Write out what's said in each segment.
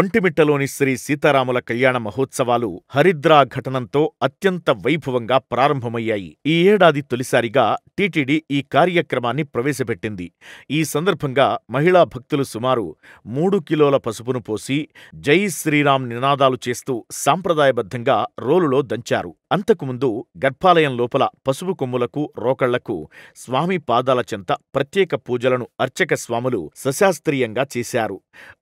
ఒంటిమిట్టలోని శ్రీ సీతారాముల కళ్యాణ మహోత్సవాలు హరిద్రా ఘటనంతో అత్యంత వైభవంగా ప్రారంభమయ్యాయి ఈ ఏడాది తొలిసారిగా టీటీడీ ఈ కార్యక్రమాన్ని ప్రవేశపెట్టింది ఈ సందర్భంగా మహిళా భక్తులు సుమారు మూడు కిలోల పసుపును పోసి జై శ్రీరామ్ నినాదాలు చేస్తూ సాంప్రదాయబద్ధంగా రోలులో దంచారు అంతకుముందు గర్భాలయం లోపల పసుపు కొమ్ములకు రోకళ్లకు స్వామి పాదాల చెంత ప్రత్యేక పూజలను అర్చక స్వాములు సశాస్త్రీయంగా చేశారు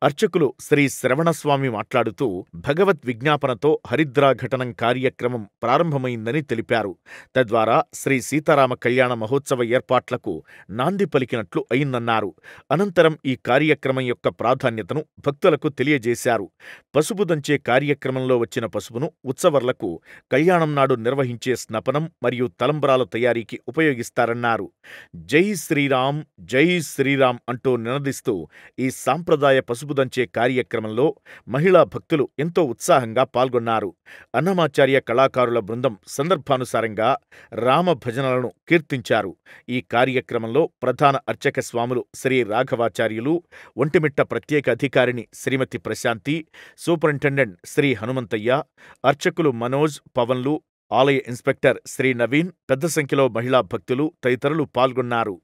అర్చకులు శ్రీ శ్రవణస్వామి మాట్లాడుతూ భగవద్ విజ్ఞాపనతో హరిద్రాఘటనం కార్యక్రమం ప్రారంభమైందని తెలిపారు తద్వారా శ్రీ సీతారామ కళ్యాణ మహోత్సవ ఏర్పాట్లకు నాంది పలికినట్లు అయిందన్నారు అనంతరం ఈ కార్యక్రమం యొక్క ప్రాధాన్యతను భక్తులకు తెలియజేశారు పసుపు దంచే కార్యక్రమంలో వచ్చిన పసుపును ఉత్సవర్లకు కళ్యాణం నాడు నిర్వహించే స్నపనం మరియు తలంబ్రాల తయారీకి ఉపయోగిస్తారన్నారు జై శ్రీరామ్ జై శ్రీరామ్ అంటూ నినదిస్తూ ఈ సాంప్రదాయ పసుపు దంచే కార్యక్రమంలో మహిళా భక్తులు ఎంతో ఉత్సాహంగా పాల్గొన్నారు అన్నమాచార్య కళాకారుల బృందం సందర్భానుసారంగా రామ భజనలను కీర్తించారు ఈ కార్యక్రమంలో ప్రధాన అర్చక స్వాములు శ్రీ రాఘవాచార్యులు ఒంటిమిట్ట ప్రత్యేక అధికారిణి శ్రీమతి ప్రశాంతి సూపరింటెండెంట్ శ్రీ హనుమంతయ్య అర్చకులు మనోజ్ పవన్లు ఆలయ ఇన్స్పెక్టర్ శ్రీ నవీన్ పెద్ద సంఖ్యలో మహిళా భక్తులు తదితరులు పాల్గొన్నారు